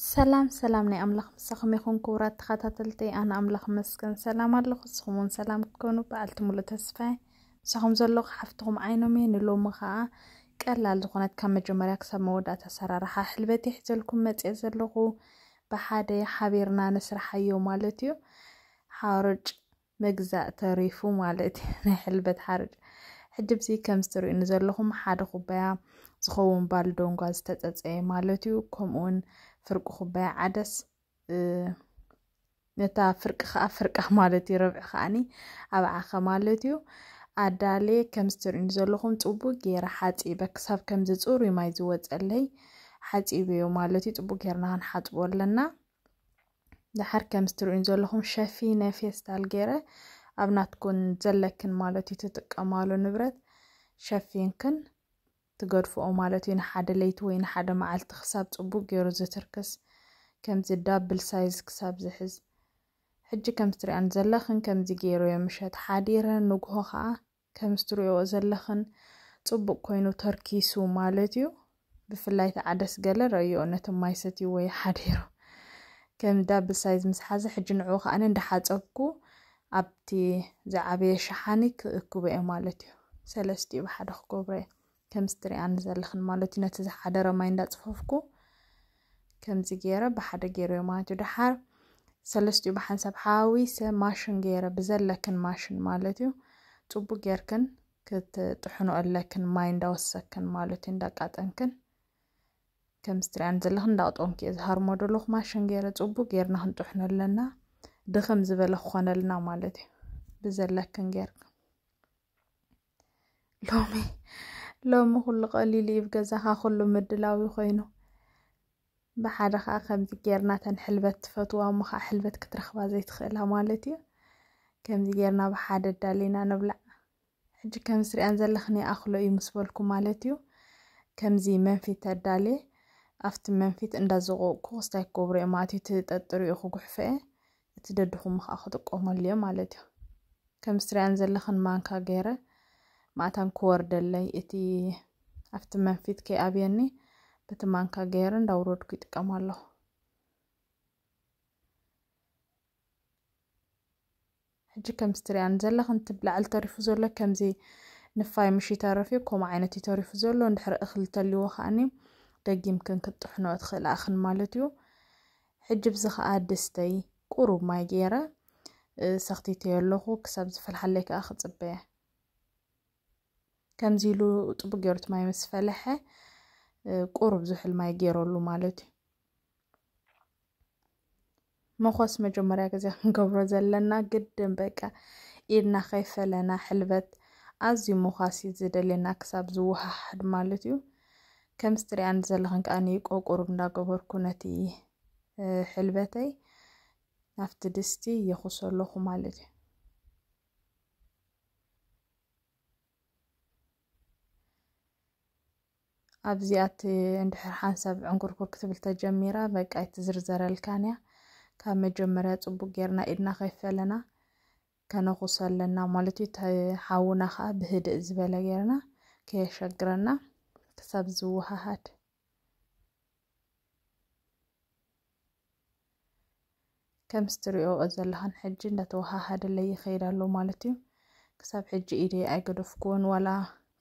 سلام سلام ني املخ مسخم يخون كورات تخاتلتي انا املخ مسكن سلام الله خصمون سلام كونو بعلت مولا تسفا سخم زلو حفتهم عينو مين لو مخا قلال زخنت كم جمر يكس مودا تسرر راح حلبتي حتلكم مطي زلو بحاده حبيرنا نسرح يوم مالتيو حارج مجزا تريفو مالتي نحلبت حارج حدبزي كم ستري نزلهم حاد خبا زخون بالدونغاز تتتصي مالتيو كومون ፍርቂ ኩባያ ዓደስ ነታ ፍርቂ ከዓ ፍርቃ ማለት እዩ ረብዒ ከዓኒ ኣብ ዓኸ ማለት እዩ ኣዳሌ ከም ዝትርእዩኒ ዘለኹም ፅቡቅ ገይረ ሓፂበ ክሳብ ከምዚ ፅሩይ ማይ ዝወፀለይ ሓፂብዮ ማለት እዩ ፅቡቅ ጌርና ክንሓፅቦ ኣለና ድሓር ከም ዝትርእዩን ዘለኹም ሸፊነ ፌስታል ገይረ ኣብ ናትኩን ዘለክን ማለት እዩ ትጥቀማሉ ንብረት ሸፊንክን تقرفو مالتو ينحادة ليتو وينحادة معال تخساب تقبو قيرو زي تركس كم زي دابل سايز كساب زي حز حجي كم ستريان زلخن كم زي قيرو يمشات حاديرا نقهو خا كم ستريو زلخن تقبو كوينو تركيسو مالتو بفلايت عدس قلة رأيو نتو مايستي وي حاديرو كم دابل سايز مسحازة حجي نعوخ أنا ندحات أبكو أبتي زعبي شحاني كأكو بأمالتي سلستي بحد أخكو بريه ከምዚ ትሪኣኒ ንዘለኽን ማለት እዩ ነቲ ዝሓደረ ማይ እንዳፅፈፍኩ ከምዚ ገይረ ብሓደ ገይረዮ ማለት እዩ ድሓር ሰለስትኡ ብሓንሳብ ሓዊሰ ማሽን ገይረ ብዘለክን ማሽን ማለት እዩ ፅቡቅ ጌርክን ክትጥሕኖ ኣለክን ማይ እንዳወሰክን ማለት እዩ እንዳቃጠንክን ከምዚ ትሪኣኒ ዘለኽን እንዳቅጠንኪ እየ ዝሃርሞ ደለኹ ማሽን ገይረ ፅቡቅ ጌርና ክንጥሕኖ ኣለና ድኸም ዝበለ ክኾነልና ማለት እዩ ብዘለክን ጌርካ ሎሚ لوم خل قليل يبقى زها خل مدلاوي خينو بحد خا خم ذكر نتن حلبة فتوى مخا حلبة كتر خبا زي تخلها مالتي كم ذكرنا بحد الدالين أنا بلا حج كم سري أنزل لخني أخلو إي مسبولكو مالتيو كم زي منفي تدالي أفت منفي تندازو كوستاي كوبري ماتي تتدري أخو كحفي تددهم مخا خدقو مليو مالتيو كم سري أنزل لخن مانكا غيره ma'ataan kuwardallee እቲ ኣብቲ መንፊት ከይኣብየኒ በቲ ማንካ ገይረ እንዳውረድኩ ይጥቀም ኣለኹ ሕጂ ከምዚ ትሪኣን ዘለኽን ትብላዕሊ ተሪፉ ዘሎ ከምዚ ንፋይ ምሽ ይተረፍዩ ከምኡ ዓይነት እዩ ተሪፉ ዘሎ እንድሕሪ እኽሊ ተልይዎ ከዓኒ ደጊምክን ክጥሕኖ እትኽእል ኣኽን ማለት እዩ ሕጂ ብዚ ከዓ ድስተይ ቁሩብ ማይ ገይረ ሰኽቲተየ ኣለኹ ክሳብ ዝፈልሓለይ ከዓ ክፅበየ ከምዚ ኢሉ ጥቡቅ ጌሮት ማይ ምስ ፈለሐ ቁሩብ ዝሕል ማይ ገይረሉ ማለት እዩ መኾስ መጀመርያ ግዜ ክንገብሮ ዘለና ግድን በቃ ኢድና ከይፈለና ሕልበት ኣዝዩ እዩ ዝደልየና ክሳብ ዝወሃሕድ ማለት እዩ ከምዚ ትሪእያን ዘለኹን ከዓ ንይቆ ቁሩብ እንዳገበርኩ ነቲ ሕልበተይ ናብቲ ድስቲ የኹሰለኹ ማለት እዩ ኣብዚኣት እንድሕር ሓንሳብ ዕንኩርኩር ክትብል ተጀሚራ በቃ ይትዝርዘረልካን እያ ካብ መጀመርያ ፅቡቅ ጌርና ኢድና ከይፈለና ከነኩሶ ኣለና ማለት እዩ ሓዉና ከዓ ብህድእ ዝበለ ጌርና ከየሸግረና ክሳብ ዝወሃሃድ ከም ዝትሪኦ ዘለኻን ሕጂ እንዳተወሃሃደለ ይኸይድ ኣሎ ማለት እዩ ክሳብ ሕጂ ኢደ ኣይገደፍክዎን ዋላ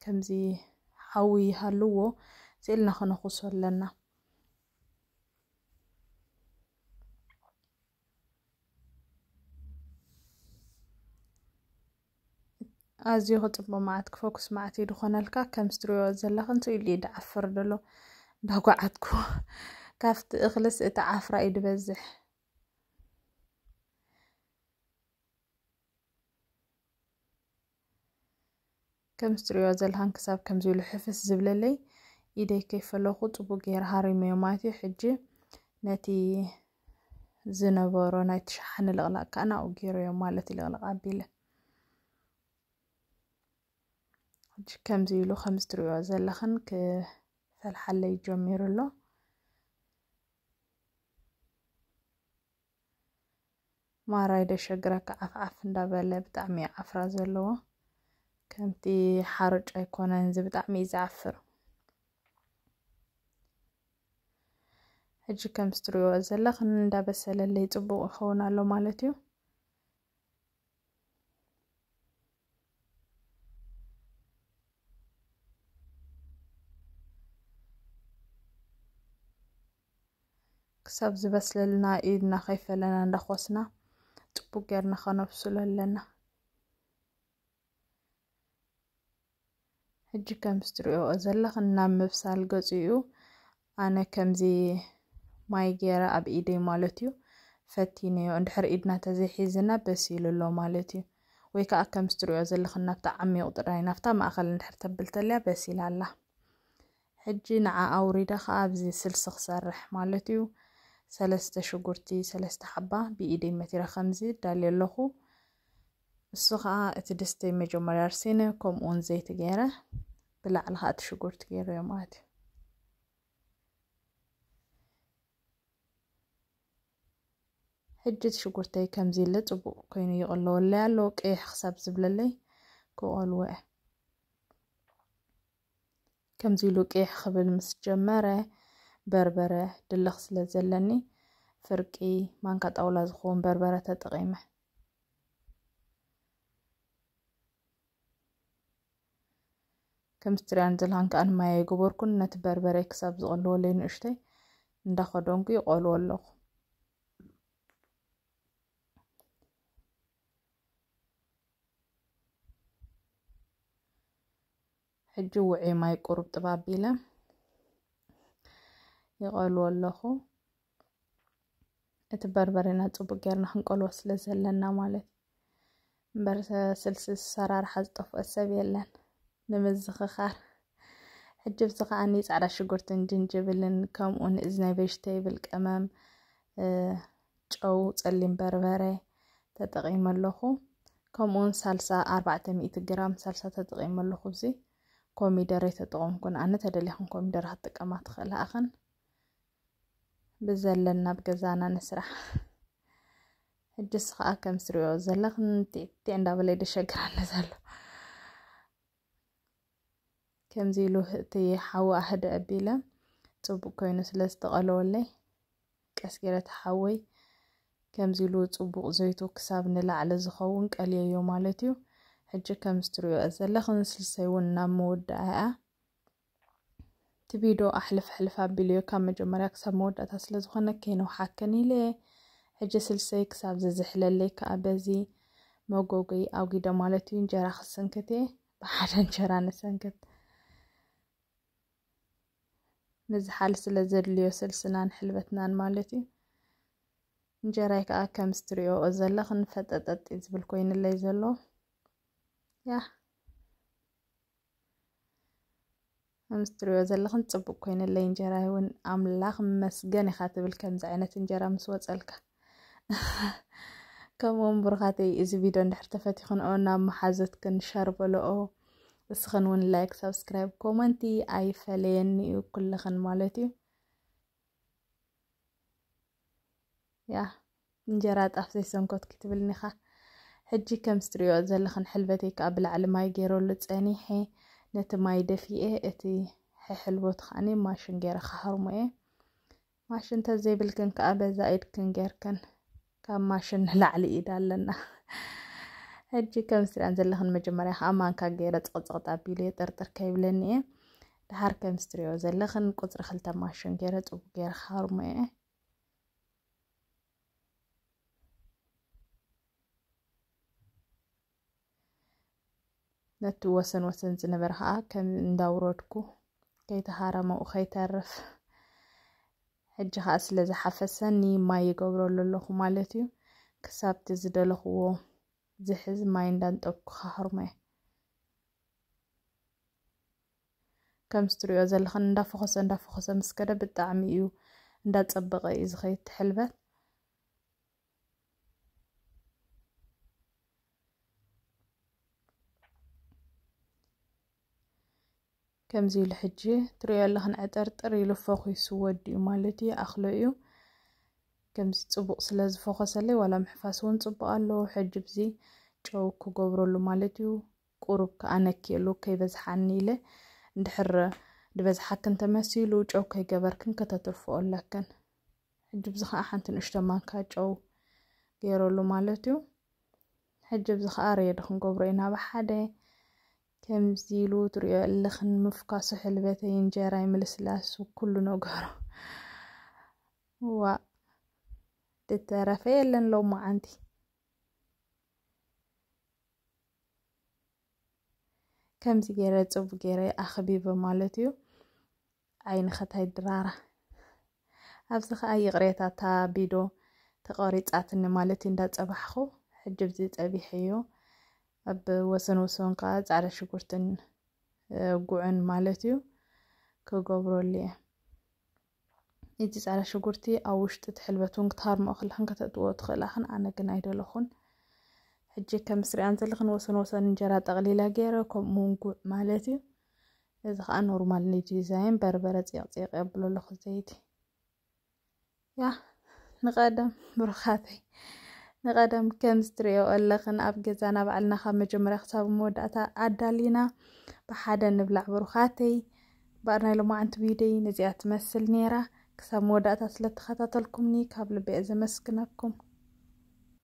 ከምዚ هاوي هالوو سيلنا خنو خصوال لنا از یه هتل با معاد کفکس معتی رو خانال که کمستری از لحن توی لید عفر دلو دعوت کو کفت اخلص ات عفر اید بزه كمستريو زلهان كساب كمزيلو حفز زبللي إيدي كيف اللوخو طبو غير هاري ميوماتي حجي ناتي زنبورو ناتي شحن الغلاق كانا أو غيرو يومالتي الغلاق بيلا حجي كمزيلو خمستريو زلخن كفالحال لي جميرو لو ما رايدا شجرك عف عف ندابالي بتعمي عفرا زلوه ከምቲ ሓርጭ ኣይኮነን እዚ ብጣዕሚ እዩ ዝዓፍር ሕጂ ከም ዝትሪኦ ዘለኽን እንዳበሰለለይ ፅቡቅ ይኸውን ኣሎ ማለት እዩ ክሳብ ዝበስለልና ኢድና ከይፈለና እንዳኮስና ፅቡቅ ጌርና ከነብስሉ ኣለና ሕጂ ከምስ ትሪኦ ዘለኹም ናብ ምብሳል ገፁ እዩ ኣነ ከምዚ ማይ ገይረ ኣብ ኢደይ ማለት እዩ ፈቲነዮ እንድሕር ኢድና ተዘይሒዝና በሲሉ ኣሎ ማለት እዩ ወይ ከዓ ከምስ ትሪኦ ዘለኹም ናብታ ዓሚቕ ጥራይ ናብታ ማእኸል እንድሕር ተብል ተለያ በሲላ ኣላ ሕጂ ንዓ ኣውሪዳ ከዓ ኣብዚ ስልሲ ክሰርሕ ማለት እዩ ሰለስተ ሽጉርቲ ሰለስተ ሓባ ብኢደይ መቲራ ከምዚ ዳልየ ኣለኹ سخا اتدستي مجو مرار سينا كوم اون زي تغيرا بلا علها تشغور تغيرا يا مادي حجت شغور تاي كم زي لطبو كوينو يقولو لا لوك ايه حساب زبللي كو كم زي لوك ايه خبل مسجمارة بربرة دلخس لزلني فرقي مانكات اولاز خون بربرة تتغيمه ትርያን ዘለኻን ከዓ ንማየ ኣይገበርኩን ነቲ በርበረ ክሳብ ዝቐልወለይ ንእሽተይ እንዳኸደንኩ ይቆልዎ ኣለኹ ሕጂ ውዒ ማይ ቁሩብ ጥባ ኣቢለ ይቐልዎ ኣለኹ እቲ በርበሬና ፅቡቅ ጌርና ክንቀልዎ ስለ ዘለና ማለት እዩ እምበር ስልሲ ዝሰራርሓ ዝጠፍኦ ሰብ የለን ንምዝኽኻር ሕጅብቲ ከዓኒ ፃዕዳ ሽጉርትን ጅንጅብልን ከምኡ እዚ ናይ ቬጅቴብል ቅመም ጨው ፀሊም በርበረ ተጠቂመ ኣለኹ ከምኡውን ሳልሳ ኣርባዕተ ሚእቲ ግራም ሳልሳ ተጠቂመ ኣለኹ እዚ ኮሚደረ ተጠቀምኩን ኣነ ተደሊኹን ኮሚደረ ክትጥቀማ ትኽእል ኣኽን ብዘለና ብገዛና ንስራሕ ሕጅስ ከዓ ከም ትሪኦ ዘለኹም ቲዕቲዕ እንዳበለ ይደሸግራኒ ዘሎ كمزي له تي حوا أحد أبيلا توب كاينو سلاست غلولي كاسكيرة حوي كمزي توب زيتو كساب نلا على زخون كاليا يوم على تيو حجة كم ستريو أزل لخن سلسي أه تبيدو أحلف حلفا بليو كم مجمرا كساب مود أتا سلزخون كينو حاكني لي حجة سلسي كساب زيزحل لي كأبازي موغوغي أو قيدا مالتو إنجرا خسنكتي بحاجة إنجرا نسنكتي ነዚ ሓል ስለ ዘድልዮ ስልስናን ሕልበትናን ማለት እዩ እንጀራይ ከዓ ከምዚ ትሪእኦ ዘለኽ ንፈጠጠጥ ዝብል ኮይኑለይ ዘሎ ያ ከምዚ ትሪእኦ ዘለኽን ፅቡቅ ኮይኑለይ እንጀራይ እውን ኣምላኽ መስገን ኢኻ ትብል ከምዚ ዓይነት እንጀራ ምስ ወፀልካ ከምኡ እምብሩኻተይ እዚ ቪድዮ እንድሕር ተፈቲኹንኦ ናብ መሓዘትክን ሸር በልኦ بس خنون لايك سبسكرايب كومنتي اي فلان وكل خن مالتي يا نجرات افسي سنكوت كتب النخا حجي كم ستريو زل خن حلبتي قبل على ما يجيرو لتسانيحي نت ما يدفي ايه اتي حي حلوت خاني ماشن غير خهرم ايه ماشن تزيبل كن كابا زايد كن غير كن كم ماشن لعلي ايدال لنا ሕጂ ከም ዝትርእን ዘለኽን መጀመርያ ከዓ ማንካ ገይረ ፀቕፅቕጥ ኣቢሉ እየ ጥርጥር ከይብለኒ እየ ድሓር ከም ዝትሪኦ ዘለኽን ቁፅሪ ክልተ ማሽን ገይረ ፅቡቅ ገይረ ካርሞ እየ ነቲ ወሰን ወሰን ዝነበረ ከዓ ከም እንዳውረድኩ ከይተሃረመኡ ከይተርፍ ሕጂ ከዓ ስለ ዝሓፈሰኒ ማይ ይገብረሉ ኣለኹ ማለት እዩ ክሳብቲ ዝደለኽዎ ዝሕዝ ማይ እንዳንጠብኩካ ሕርመየ ከምዚ ትሪኦ ዘለኹን እንዳፈኸሰ እንዳፈኸሰ ምስ ከደ ብጣዕሚ እዩ እንዳፀበቐ እዩ ዝኸይድ ትሕልበት ከምዚ ኢሉ ሕጂ ትሪኦ ኣለኽን ዕጠርጥር ኢሉ ፈኺሱ ወዲኡ ማለት እዩ ኣኽሎ እዩ ከምዚ ፅቡቕ ስለ ዝፈኸሰለይ ዋላ ምሕፋስ እውን ፅቡቕ ኣሎ ሕጂ ብዚ ጨው ክገብረሉ ማለት እዩ ቁሩብ ከኣነክየሉ ከይበዝሓኒ ኢለ እንድሕር ድበዝሓክን ተመሲሉ ጨው ከይገበርክን ከተትርፍኦ ኣለክን ሕጂ ብዚ ከዓ ሓንቲ ንእሽቶ ማንካ ጨው ገይረሉ ማለት እዩ ሕጂ ብዚ ከዓ ሬድ ክንገብሮ ኢና ብሓደ ከምዚ ኢሉ ትሪኦ ኣለኽን ምፍካሱ ሕልበተይ እንጀራይ ምልስላሱ ኩሉ ነገሩ ዋ تترفي لن لو ما عندي كم زيارة صوب غيرة أخبي بمالتيو عين خطاي درارة أبسخ أي غريتا تا بيدو تقاريت أتن مالتين دا تبحخو حجب زيت أبي حيو أب وسن وسن قاد على شكرتن قوعن مالتيو كو قبرو ليه يجيز على شغورتي أو وش تتحلبتون كتار مؤخل لحن كتتو أدخل لحن أنا قناعي دولخون حجي كمسري أنزل لخن وصن وصن نجرى تغليلة غيرا كم مونقو مالتي إذا أنا رمال نيجي زين بربرت يعطي قبله لخزيتي يا نقدم برخاتي نقدم كم ستري أو اللخن أب جزانا بعلنا خمج مرخصاب مود أتا أدالينا بحدا نبلع برخاتي بارنا لما أنت بيدي نزيات مثل نيره كساب موداتها سلتخاتاتلكم نيك كابل لبي أزمسكنكم